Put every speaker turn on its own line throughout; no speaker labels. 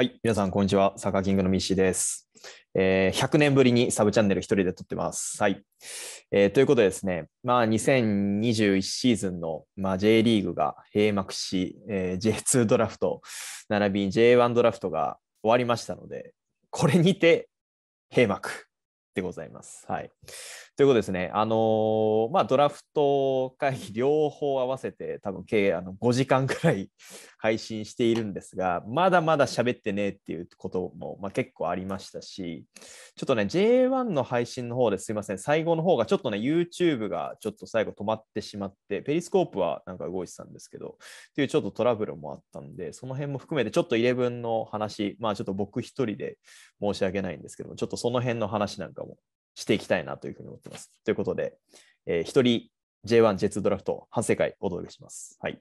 はい、皆さん、こんにちは。サッカーキングのミッシーです。えー、100年ぶりにサブチャンネル1人で撮ってます。はい。えー、ということでですね、まあ、2021シーズンの、まあ、J リーグが閉幕し、えー、J2 ドラフト、並びに J1 ドラフトが終わりましたので、これにて閉幕でございます。はい。ということですね、あのー、まあ、ドラフト会議両方合わせて、多分計あの5時間くらい 配信しているんですが、まだまだ喋ってねっていうことも、まあ、結構ありましたし、ちょっとね、J1 の配信の方ですいません、最後の方がちょっとね、YouTube がちょっと最後止まってしまって、ペリスコープはなんか動いてたんですけど、っていうちょっとトラブルもあったんで、その辺も含めて、ちょっと11の話、まあ、ちょっと僕一人で申し訳ないんですけども、ちょっとその辺の話なんかもしていきたいなというふうに思ってます。ということで、えー、1人 J1、J2 ドラフト、反省会お届けします。はい。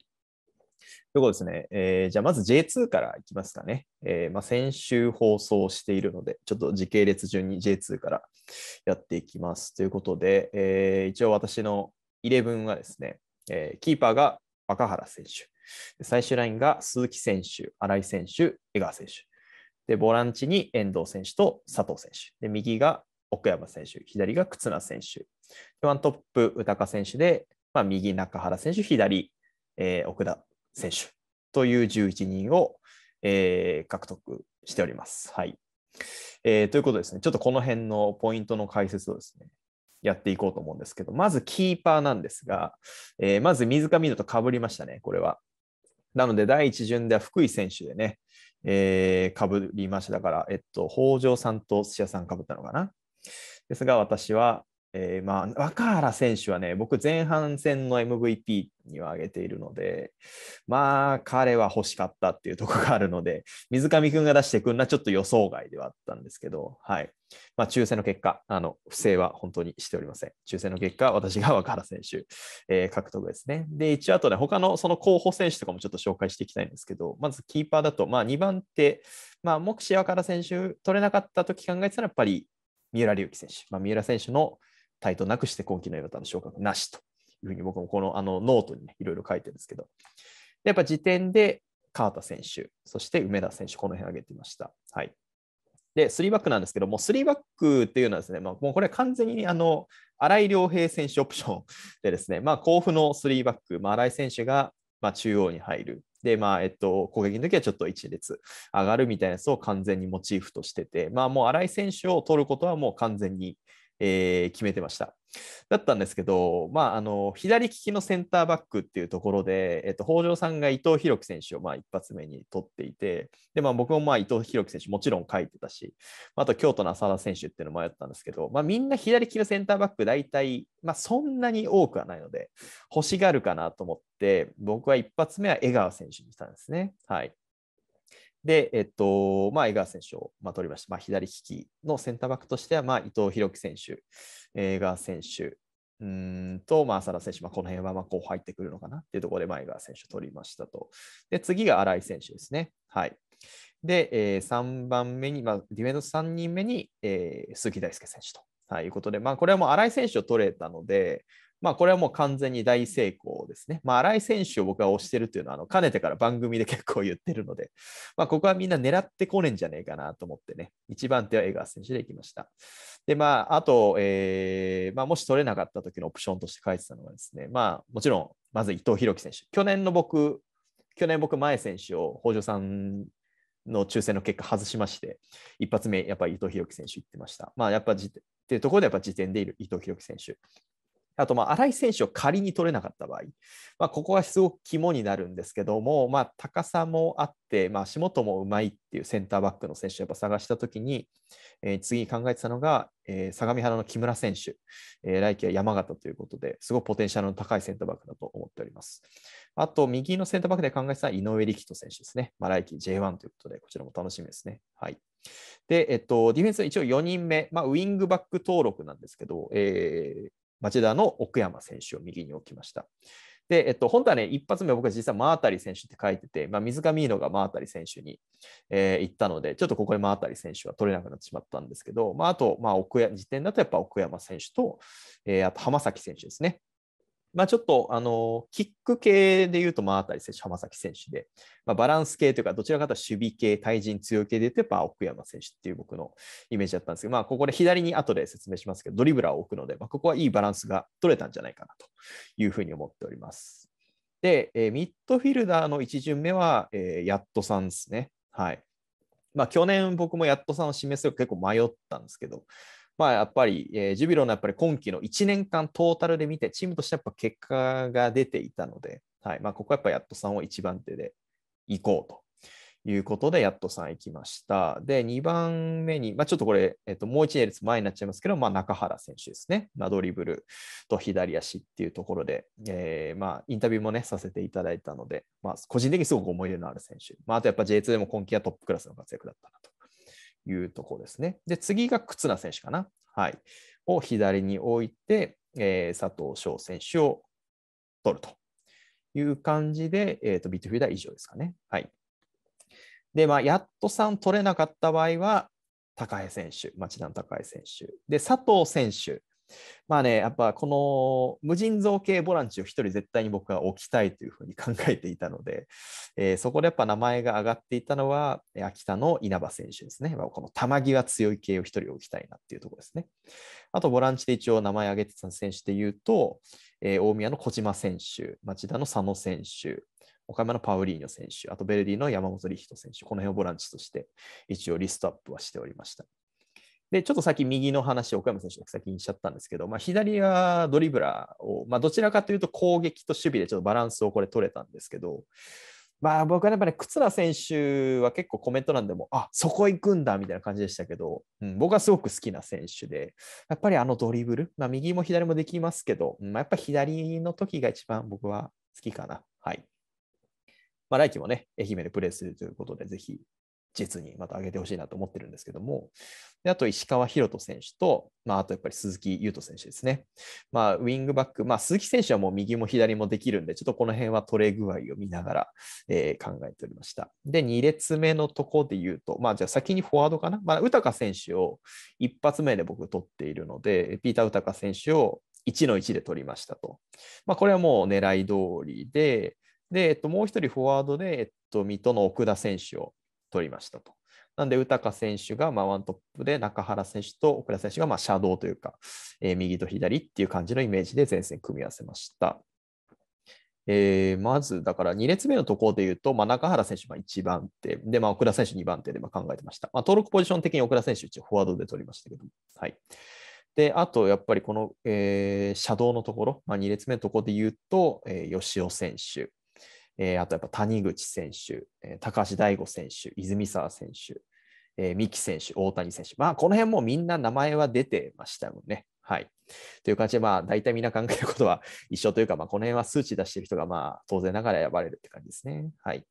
ということですね、えー、じゃあまず J2 からいきますかね。えー、まあ、先週放送しているので、ちょっと時系列順に J2 からやっていきます。ということで、えー、一応私のイレブンはですね、えキーパーが若原選手、最終ラインが鈴木選手、新井選手、江川選手、でボランチに遠藤選手と佐藤選手、で右が奥山選手、左が忽那選手、ワントップ、宇高選手で、まあ、右、中原選手、左、えー、奥田選手という11人を、えー、獲得しております。はいえー、ということですね、ちょっとこの辺のポイントの解説をですね、やっていこうと思うんですけど、まずキーパーなんですが、えー、まず水上野とかぶりましたね、これは。なので、第一巡では福井選手でね、えー、かぶりましたから、えっと、北条さんと土屋さんかぶったのかな。ですが、私は、えー、まあ、若原選手はね、僕、前半戦の MVP には挙げているので、まあ、彼は欲しかったっていうところがあるので、水上君が出してくるのはちょっと予想外ではあったんですけど、はい。まあ、抽選の結果、あの、不正は本当にしておりません。抽選の結果、私が若原選手、えー、獲得ですね。で、一応、あとね、他のその候補選手とかもちょっと紹介していきたいんですけど、まずキーパーだと、まあ、2番手、まあ、もし若原選手取れなかったとき考えてたら、やっぱり三浦龍輝選手、まあ、三浦選手のタイトなくして今季の岩田の昇格なしというふうに僕もこのあのノートに、ね、いろいろ書いてるんですけど、やっぱ時点で川田選手、そして梅田選手、この辺挙げてました。はい、で、3バックなんですけども、3バックっていうのはですね、まあ、もうこれ完全にあの新井良平選手オプションでですね、まあ、甲府の3バック、まあ、新井選手がま中央に入る。で、まあ、えっと、攻撃の時はちょっと1列上がるみたいなやつを完全にモチーフとしてて、まあ、もう新井選手を取ることはもう完全に、えー、決めてました。だったんですけど、まあ、あの左利きのセンターバックっていうところで、えっと、北条さんが伊藤洋輝選手をまあ一発目に取っていて、でまあ、僕もまあ伊藤洋輝選手、もちろん書いてたし、あと京都の浅田選手っていうのもあったんですけど、まあ、みんな左利きのセンターバック、大体、まあ、そんなに多くはないので、欲しがるかなと思って、僕は一発目は江川選手にしたんですね。はい、で、えっと、まあ、江川選手を、まあ、取りました。まあ、左利きのセンターバックとしては、まあ、伊藤洋樹選手、江川選手、うんと、まあ、浅田選手、まあ、この辺はまあこう入ってくるのかなっていうところで、江川選手取りましたと。で、次が新井選手ですね。はい。で、えー、3番目に、まあ、ディフェンス3人目に、えー、鈴木大輔選手と、はい、いうことで、まあ、これはもう新井選手を取れたので、まあ、これはもう完全に大成功ですね。まあ、新井選手を僕は推してるというのは、かねてから番組で結構言ってるので、まあ、ここはみんな狙ってこねえんじゃねえかなと思ってね、一番手は江川選手でいきました。で、まあ、あと、えーまあ、もし取れなかった時のオプションとして書いてたのがですね、まあ、もちろん、まず伊藤洋樹選手。去年の僕、去年僕、前選手を北条さんの抽選の結果外しまして、一発目、やっぱり伊藤洋樹選手行ってました。まあ、やっぱじっていうところで、やっぱ時点でいる伊藤洋樹選手。あと、まあ、荒井選手を仮に取れなかった場合、まあ、ここがすごく肝になるんですけども、まあ、高さもあって、まあ、足元もうまいっていうセンターバックの選手をやっぱ探したときに、えー、次に考えてたのが、えー、相模原の木村選手、えー、来季は山形ということで、すごくポテンシャルの高いセンターバックだと思っております。あと、右のセンターバックで考えてた井上力人選手ですね。まあ、来季 J1 ということで、こちらも楽しみですね。はい。で、えっと、ディフェンスは一応4人目、まあ、ウィングバック登録なんですけど、えー、町田の奥山選手を右に置きました。で、えっと、本当はね、一発目僕は実ー真リ選手って書いてて、まあ、水上井野が真リ選手に、えー、行ったので、ちょっとここで真リ選手は取れなくなってしまったんですけど、まあ、あと、まあ奥、奥時点だとやっぱ奥山選手と、えー、あと浜崎選手ですね。まあ、ちょっとあのキック系でいうと、真辺選手、浜崎選手で、まあ、バランス系というか、どちらかというと守備系、対人強い系で言うと、やっぱ奥山選手っていう僕のイメージだったんですけど、まあ、ここで左に後で説明しますけど、ドリブラーを置くので、まあ、ここはいいバランスが取れたんじゃないかなというふうに思っております。で、えー、ミッドフィルダーの1巡目は、えー、やっとさんですね。はい。まあ、去年僕もやっとさんを示すよ結構迷ったんですけど、まあ、やっぱり、えー、ジュビロのやっぱり今季の1年間トータルで見て、チームとしてやっぱ結果が出ていたので、はいまあ、ここはやっぱやっとさんを1番手で行こうということで、やっとさん行きました。で、2番目に、まあ、ちょっとこれ、えっと、もう1列前になっちゃいますけど、まあ、中原選手ですね、まあ、ドリブルと左足っていうところで、えー、まあ、インタビューもね、させていただいたので、まあ、個人的にすごく思い入れのある選手、まあ、あとやっぱ J2 でも今季はトップクラスの活躍だったなというところですね。で、次が忽那選手かな。はい。を左に置いて、えー、佐藤翔選手を取るという感じで、えーと、ビットフィーダー以上ですかね。はい。で、まあ、やっと3取れなかった場合は、高江選手、町田の高江選手。で、佐藤選手まあね、やっぱこの無尽蔵系ボランチを1人絶対に僕は置きたいというふうに考えていたので、えー、そこでやっぱ名前が挙がっていたのは、秋田の稲葉選手ですね。この球際強い系を1人置きたいなっていうところですね。あと、ボランチで一応名前挙げてた選手で言うと、えー、大宮の小島選手、町田の佐野選手、岡山のパウリーニョ選手、あとベルディの山本理人選手、この辺をボランチとして一応リストアップはしておりました。で、ちょっと先右の話、岡山選手の先にしちゃったんですけど、まあ、左はドリブラーを、まあ、どちらかというと攻撃と守備でちょっとバランスをこれ取れたんですけど、まあ、僕はやっぱり、ね、忽那選手は結構コメント欄でも、あそこ行くんだみたいな感じでしたけど、うん、僕はすごく好きな選手で、やっぱりあのドリブル、まあ、右も左もできますけど、まあ、やっぱり左の時が一番僕は好きかな。はい。まあ、来季もね、愛媛でプレーするということで、ぜひ実にまた上げてほしいなと思ってるんですけども、であと石川博人選手と、まあ、あとやっぱり鈴木優斗選手ですね。まあ、ウィングバック、まあ、鈴木選手はもう右も左もできるんで、ちょっとこの辺は取れ具合を見ながら、えー、考えておりました。で、2列目のところで言うと、まあ、じゃあ先にフォワードかな、まあ、高選手を一発目で僕取っているので、ピーター・高選手を1の1で取りましたと。まあ、これはもう狙い通りで、で、えっと、もう1人フォワードで、えっと、水戸の奥田選手を取りましたと。なんで、豊選手がまワントップで、中原選手と奥田選手がまシャドウというか、えー、右と左っていう感じのイメージで前線組み合わせました。えー、まず、だから2列目のところで言うと、まあ、中原選手が1番手、で、まあ、奥田選手2番手でま考えてました。まあ、登録ポジション的に奥田選手、一応フォワードで取りましたけども。はい、で、あと、やっぱりこの、えー、シャドウのところ、まあ、2列目のところで言うと、えー、吉尾選手、えー、あとやっぱ谷口選手、えー、高橋大吾選手、泉沢選手、えー、三木選手、大谷選手、まあ、この辺もみんな名前は出てましたもんね。はい。という感じで、まあ、大体みんな考えることは一緒というか、まあ、この辺は数値出してる人が、まあ、当然ながら選ばれるって感じですね。はい。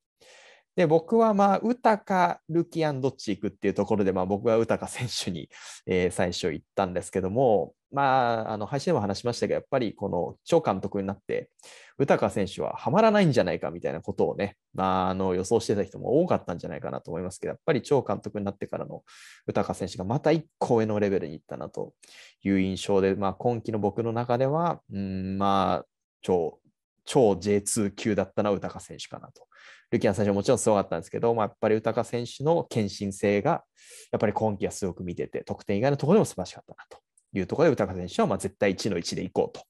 で、僕はまあ、ウかルキアンどっち行くっていうところで、まあ、僕はウタか選手に、えー、最初行ったんですけども、まあ、あの配信でも話しましたが、やっぱりこの超監督になって、ウタ選手ははまらないんじゃないかみたいなことをね、まあ、あの予想してた人も多かったんじゃないかなと思いますけど、やっぱり超監督になってからのウタ選手がまた一個上のレベルに行ったなという印象で、まあ、今季の僕の中では、うん、まあ、超超 J2 級だったな、宇高選手かなとルキアン選手はもちろんすごかったんですけど、まあ、やっぱり豊選手の献身性が、やっぱり今季はすごく見てて、得点以外のところでも素晴らしかったなというところで、豊選手はま絶対1の1でいこうと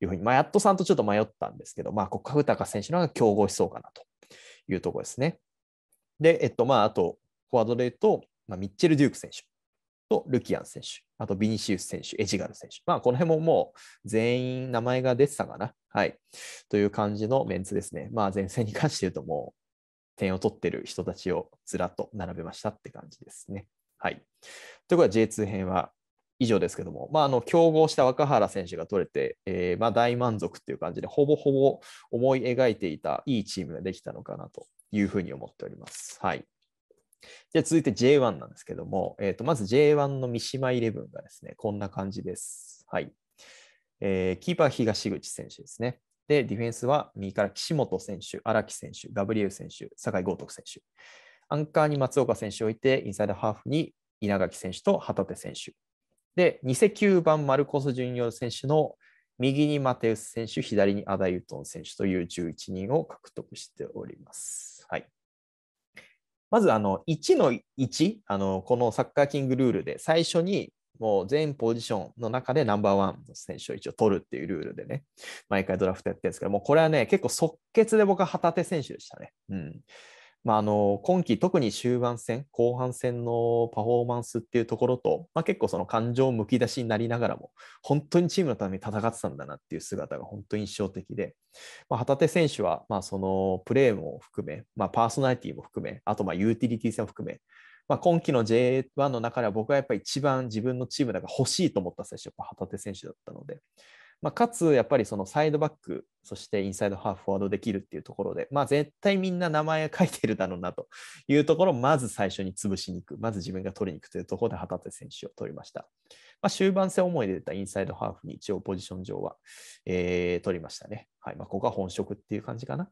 いうふうに、まあ、やっとさんとちょっと迷ったんですけど、まあ、ここら豊選手の方が競合しそうかなというところですね。で、えっと、まあ、あと、フォワードで言うと、まあ、ミッチェル・デューク選手とルキアン選手、あとビニシウス選手、エジガル選手。まあ、この辺ももう全員名前が出てたかな。はい。という感じのメンツですね。まあ、前線に関して言うともう、点を取ってる人たちをずらっと並べましたって感じですね。はい。ということで J2 編は以上ですけども、まあ、あの競合した若原選手が取れて、えー、まあ大満足っていう感じで、ほぼほぼ思い描いていたいいチームができたのかなというふうに思っております。はい。じゃ続いて J1 なんですけども、えー、とまず J1 の三島イレブンがですね、こんな感じです。はい。えー、キーパー東口選手ですね。で、ディフェンスは右から岸本選手、荒木選手、ガブリエル選手、酒井豪徳選手。アンカーに松岡選手を置いて、インサイドハーフに稲垣選手と旗手選手。で、29番マルコス・ジュニオ選手の右にマテウス選手、左にアダユトン選手という11人を獲得しております。はい、まずあの1の1あの、このサッカーキングルールで最初にもう全ポジションの中でナンバーワンの選手を一応取るっていうルールでね、毎回ドラフトやってるんですけど、もうこれはね、結構即決で僕は旗手選手でしたね。うん。まあ、あの今季特に終盤戦後半戦のパフォーマンスっていうところと、まあ、結構その感情むき出しになりながらも本当にチームのために戦ってたんだなっていう姿が本当に印象的で、まあ、旗手選手はまあそのプレーも含め、まあ、パーソナリティも含めあとまあユーティリティ性も含めまあ、今季の J1 の中では僕はやっぱり一番自分のチームだから欲しいと思った選手は旗手選手だったので、まあ、かつやっぱりそのサイドバック、そしてインサイドハーフ、フォワードできるっていうところで、まあ、絶対みんな名前書いてるだろうなというところをまず最初に潰しに行く、まず自分が取りに行くというところで旗手選手を取りました。まあ、終盤戦思い出たインサイドハーフに一応ポジション上は、えー、取りましたね。はいまあ、ここは本職っていう感じかな。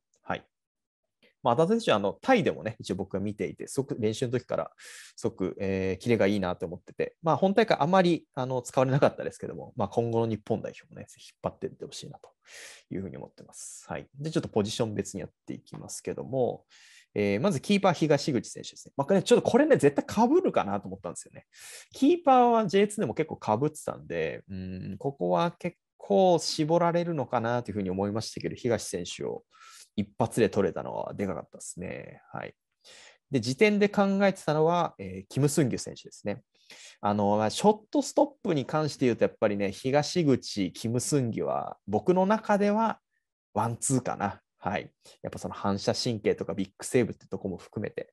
まあ、アダ選手はあのタイでもね、一応僕は見ていて、すごく練習の時からすごく、えー、キレがいいなと思ってて、まあ、本大会あまりあの使われなかったですけども、まあ、今後の日本代表もね、ぜひ引っ張っていってほしいなというふうに思ってます。はい。で、ちょっとポジション別にやっていきますけども、えー、まずキーパー東口選手ですね。まあ、ちょっとこれね、絶対かぶるかなと思ったんですよね。キーパーは J2 でも結構かぶってたんで、うん、ここは結構絞られるのかなというふうに思いましたけど、東選手を一発で取れたのはでかかったですね。はい。で、時点で考えてたのは、えー、キム・スンギュ選手ですね。あの、ショットストップに関して言うと、やっぱりね、東口、キム・スンギュは、僕の中ではワンツーかな。はい。やっぱその反射神経とかビッグセーブってとこも含めて、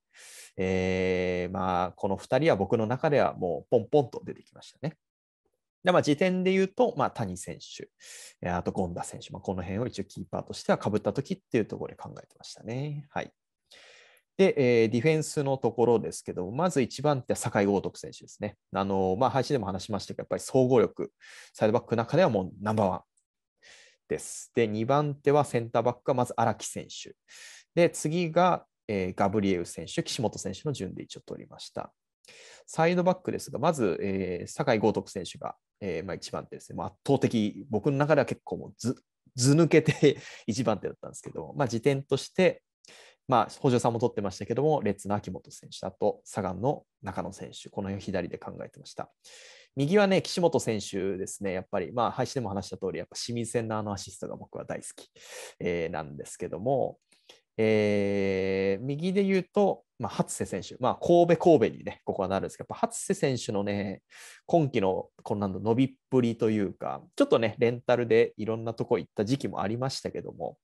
えー、まあ、この2人は僕の中ではもうポンポンと出てきましたね。で、まあ、時点で言うと、まあ、谷選手、あと権田選手、まあ、この辺を一応キーパーとしてはかぶったときっていうところで考えてましたね。はい。で、えー、ディフェンスのところですけど、まず1番手は酒井豪徳選手ですね。あのまあ、配信でも話しましたけど、やっぱり総合力、サイドバックの中ではもうナンバーワンです。で、2番手はセンターバックがまず荒木選手。で、次が、えー、ガブリエウ選手、岸本選手の順で一応取りました。サイドバックですが、まず、えー、酒井豪徳選手がえー、まあ、一番手ですね、圧倒的、僕の中では結構もうずず抜けて1 番手だったんですけど、まあ、時点として、まあ、補助さんも取ってましたけども、レッツの秋元選手、あと左賀の中野選手、この辺左で考えてました。右はね、岸本選手ですね、やっぱり、まあ、配信でも話した通り、やっぱ清水戦のあのアシストが僕は大好き、えー、なんですけども、えー、右で言うと、まあ、初瀬選手、まあ、神戸神戸にね、ここはなるんですけど、やっぱ初瀬選手のね、今季のこんな伸びっぷりというか、ちょっとね、レンタルでいろんなとこ行った時期もありましたけども、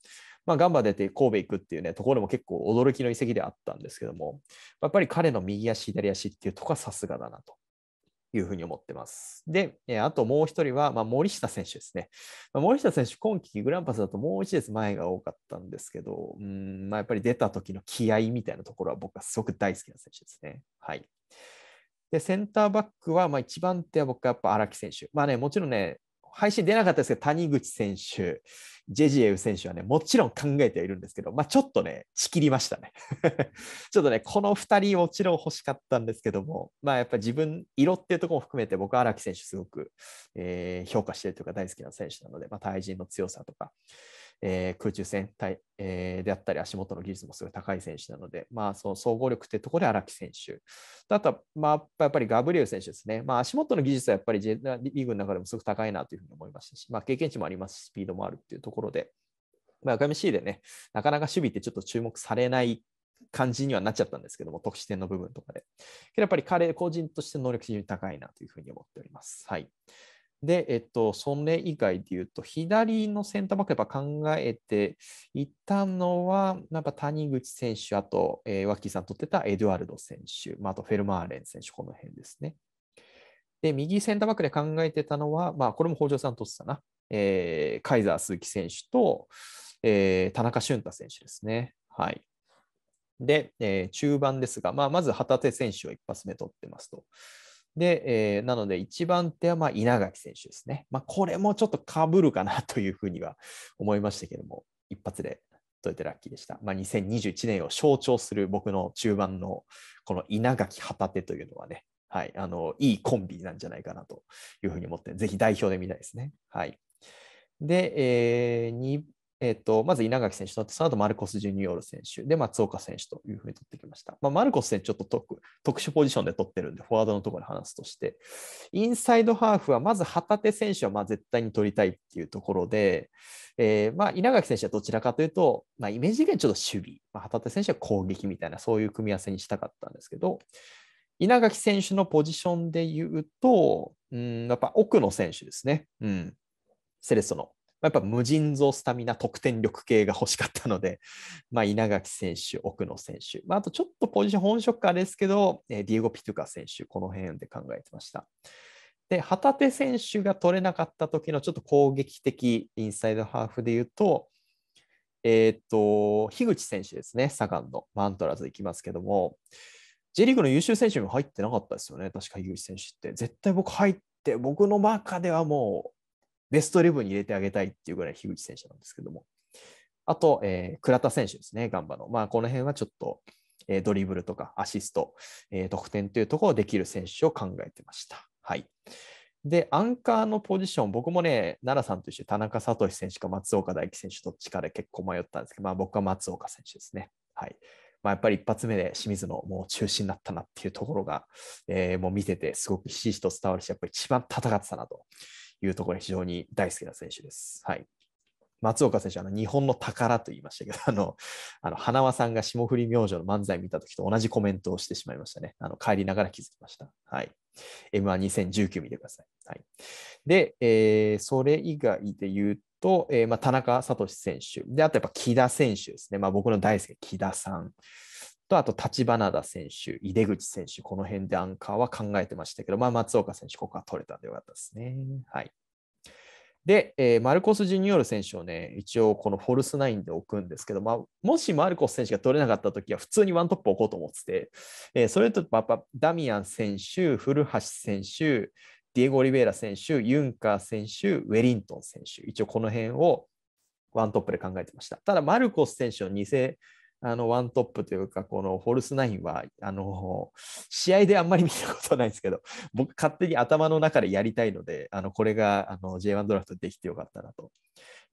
まあ、ガンバ出て神戸行くっていうね、ところも結構驚きの移籍であったんですけども、やっぱり彼の右足、左足っていうとこはさすがだなと。いうふうに思ってます。で、あともう一人は、まあ、森下選手ですね。まあ、森下選手、今季グランパスだともう一列前が多かったんですけど、うんまあ、やっぱり出た時の気合みたいなところは僕はすごく大好きな選手ですね。はい。で、センターバックは、まあ、1番手は僕はやっぱ荒木選手。まあね、もちろんね、配信出なかったですけど、谷口選手、ジェジエウ選手はね、もちろん考えてはいるんですけど、まあ、ちょっとね、仕切りましたね。ちょっとね、この2人もちろん欲しかったんですけども、まあ、やっぱり自分、色っていうところも含めて、僕は荒木選手、すごく、えー、評価してるというか、大好きな選手なので、まあ、対人の強さとか、えー、空中戦体、えー、であったり、足元の技術もすごい高い選手なので、まあ、その総合力ってところで荒木選手。あとは、まあ、やっぱりガブリエル選手ですね。まあ、足元の技術はやっぱり J リーグの中でもすごく高いなというふうに思いましたし、まあ、経験値もありますし、スピードもあるっていうところで、まあ、FMC でね、なかなか守備ってちょっと注目されない感じにはなっちゃったんですけども、得失点の部分とかで。やっぱり彼個人として能力非常に高いなというふうに思っております。はい。で、えっと、それ以外で言うと、左のセンターバックやっぱ考えていたのは、やっぱ谷口選手、あと、えー、ワッキーさん取ってたエドワルド選手、まあ、あとフェルマーレン選手、この辺ですね。で、右センターバックで考えてたのは、まあ、これも北条さん取ってたな、えー、カイザー鈴木選手と、えー、田中俊太選手ですね。はい。で、えー、中盤ですが、まあ、まず旗手選手を一発目取ってますと。で、えー、なので1番手はま稲垣選手ですね。まあ、これもちょっとかぶるかなというふうには思いましたけども、一発でとれてラッキーでした。まあ、2021年を象徴する僕の中盤のこの稲垣旗手というのはね、はい、あのいいコンビなんじゃないかなというふうに思って、ぜひ代表で見たいですね。はい、で、えー、えっと、まず稲垣選手と、その後マルコス・ジュニオール選手で松岡選手というふうに取ってきました。まあ、マルコス選手、ちょっと特特殊ポジションで取ってるんで、フォワードのところで話すとして、インサイドハーフは、まず旗手選手はまあ絶対に取りたいっていうところで、えー、まあ稲垣選手はどちらかというと、まあ、イメージがちょっと守備、まあ、旗手選手は攻撃みたいな、そういう組み合わせにしたかったんですけど、稲垣選手のポジションで言うと、うん、やっぱ奥の選手ですね。うん、セレッソのやっぱ無尽蔵スタミナ、得点力系が欲しかったので、まあ、稲垣選手、奥野選手、まあ、あとちょっとポジション本職家ですけど、ディエゴ・ピトゥカ選手、この辺で考えてました。で、旗手選手が取れなかった時のちょっと攻撃的インサイドハーフで言うと、えっ、と、樋口選手ですね、サガンのマントラーズ行きますけども、J リーグの優秀選手にも入ってなかったですよね、確か樋口選手って。絶対僕入って、僕の中ではもベスト11に入れてあげたいっていうぐらい樋口選手なんですけども。あと、えー、倉田選手ですね、ガンバの。まあ、この辺はちょっと、えー、ドリブルとかアシスト、えー、得点というところをできる選手を考えてました。はい。で、アンカーのポジション、僕もね、奈良さんと一緒田中聡選手か松岡大輝選手、どっちかで結構迷ったんですけど、まあ、僕は松岡選手ですね。はい。まあ、やっぱり一発目で清水のもう中心になったなっていうところが、えー、もう見ててすごくひしひしと伝わるし、やっぱり一番戦ってたなというところ非常に大好きな選手です。はい。松岡選手、は日本の宝と言いましたけど、あの、あの花輪さんが霜降り明星の漫才を見たときと同じコメントをしてしまいましたね。あの帰りながら気づきました。はい。M12019 見てください。はい。で、えー、それ以外で言うと、えーまあ、田中聡選手、で、あとやっぱ木田選手ですね。まあ、僕の大好きな木田さん。と、あと、立花田選手、井出口選手、この辺でアンカーは考えてましたけど、まあ、松岡選手、ここは取れたんでよかったですね。はい。で、えー、マルコス・ジュニオール選手をね、一応このフォルスナインで置くんですけど、まあ、もしマルコス選手が取れなかったときは、普通にワントップ置こうと思ってて、えー、それとやっぱダミアン選手、古橋選手、ディエゴ・リベーラ選手、ユンカー選手、ウェリントン選手、一応この辺をワントップで考えてました。ただ、マルコス選手を2あのワントップというか、このホルスナインは、あの 試合であんまり見たことないですけど、僕、勝手に頭の中でやりたいので、あのこれがあの J1 ドラフトできてよかったなと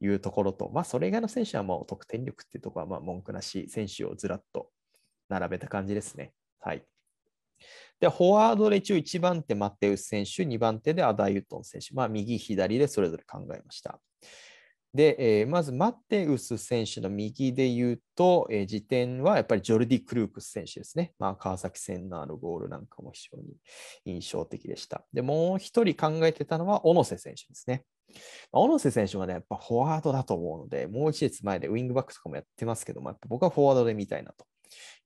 いうところと、まあ、それ以外の選手はもう得点力っていうところはまあ文句なし、選手をずらっと並べた感じですね。はい、で、フォワードで一応1番手、マテウス選手、2番手でアダユユトン選手、まあ、右、左でそれぞれ考えました。で、えー、まずマテウス選手の右で言うと、えー、時点はやっぱりジョルディ・クルークス選手ですね。まあ、川崎戦のあのゴールなんかも非常に印象的でした。で、もう一人考えてたのは小野瀬選手ですね。まあ、小野瀬選手はね、やっぱフォワードだと思うので、もう一列前でウィングバックとかもやってますけども、やっぱ僕はフォワードで見たいなと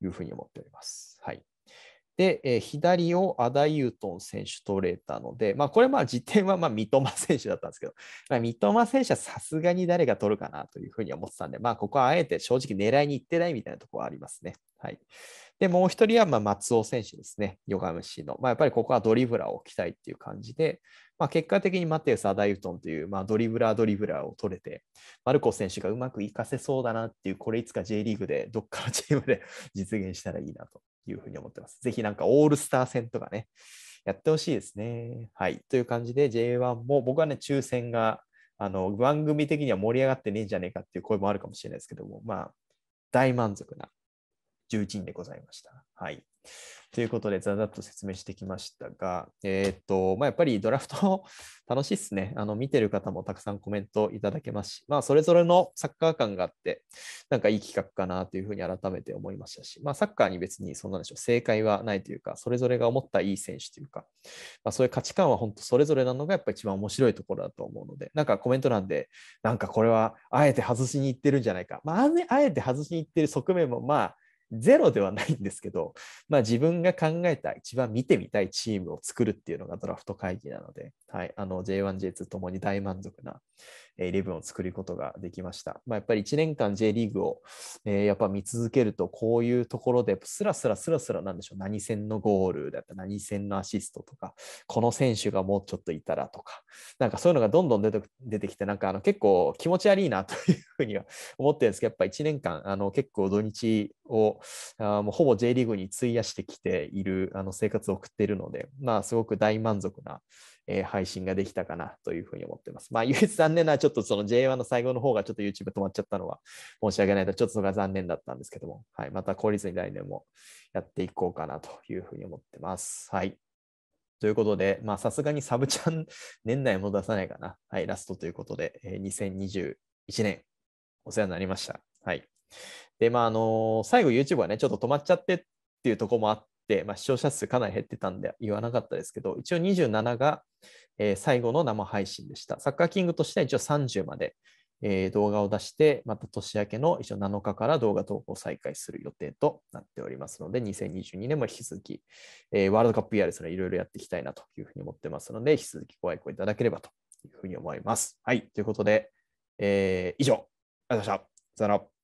いうふうに思っております。で、えー、左をアダ・ユートン選手取れたので、まあ、これ、まあ、実点はまあ三笘選手だったんですけど、まあ、三笘選手はさすがに誰が取るかなというふうに思ってたんで、まあ、ここはあえて正直狙いにいってないみたいなところはありますね。はい、で、もう一人はまあ松尾選手ですね、ヨガムシの。まあ、やっぱりここはドリブラーを置きたいっていう感じで、まあ、結果的にマテウス・アダユトンという、まあ、ドリブラー、ドリブラーを取れて、マルコ選手がうまくいかせそうだなっていう、これいつか J リーグで、どっかのチームで 実現したらいいなというふうに思ってます。ぜひなんかオールスター戦とかね、やってほしいですね。はい。という感じで J1 も僕はね、抽選があの番組的には盛り上がってねえんじゃねえかっていう声もあるかもしれないですけども、まあ、大満足な11人でございました。はい。ということで、ざざっと説明してきましたが、えっ、と、まあ、やっぱりドラフト 楽しいっすね。あの、見てる方もたくさんコメントいただけますし、まあ、それぞれのサッカー感があって、なんかいい企画かなというふうに改めて思いましたし、まあ、サッカーに別にそんなんでしょう、正解はないというか、それぞれが思ったいい選手というか、まあ、そういう価値観は本当それぞれなのがやっぱ一番面白いところだと思うので、なんかコメント欄で、なんかこれはあえて外しにいってるんじゃないか。まあ、あえて外しにいってる側面も、まあ、ゼロではないんですけど、まあ、自分が考えた一番見てみたいチームを作るっていうのがドラフト会議なので、はい、J1、J2 ともに大満足な、ブンを作ることができました。まあ、やっぱり1年間 J リーグを、えー、やっぱ見続けると、こういうところで、スラスラスラスラ、なんでしょう、何戦のゴールだった何戦のアシストとか、この選手がもうちょっといたらとか、なんかそういうのがどんどん出て出てきて、なんかあの結構気持ち悪いなというふうには思ってるんですけど、やっぱ1年間、あの結構土日をあもうほぼ J リーグに費やしてきているあの生活を送っているので、まあ、すごく大満足なえ配信ができたかなというふうに思ってます。まあ、唯一残念なちょっとその J1 の最後の方がちょっと YouTube 止まっちゃったのは申し訳ないと、ちょっとそれが残念だったんですけども、はい、また効率に来年もやっていこうかなというふうに思ってます。はい。ということで、まあ、さすがにサブチャン年内も出さないかな。はい、ラストということで、え2021年お世話になりました。はい。で、まあ、あの最後 YouTube はね、ちょっと止まっちゃってっていうとこもあっ、まあ、視聴者数かなり減ってたんで言わなかったですけど、一応27が、えー、最後の生配信でした。サッカーキングとしては一応30まで、えー、動画を出して、また年明けの一応7日から動画投稿再開する予定となっておりますので、2022年も引き続き、えー、ワールドカップイヤーですね、いろいろやっていきたいなというふうに思ってますので、引き続きご愛顧いただければというふうに思います。はい、ということで、えー、以上、ありがとうございました。さよなら。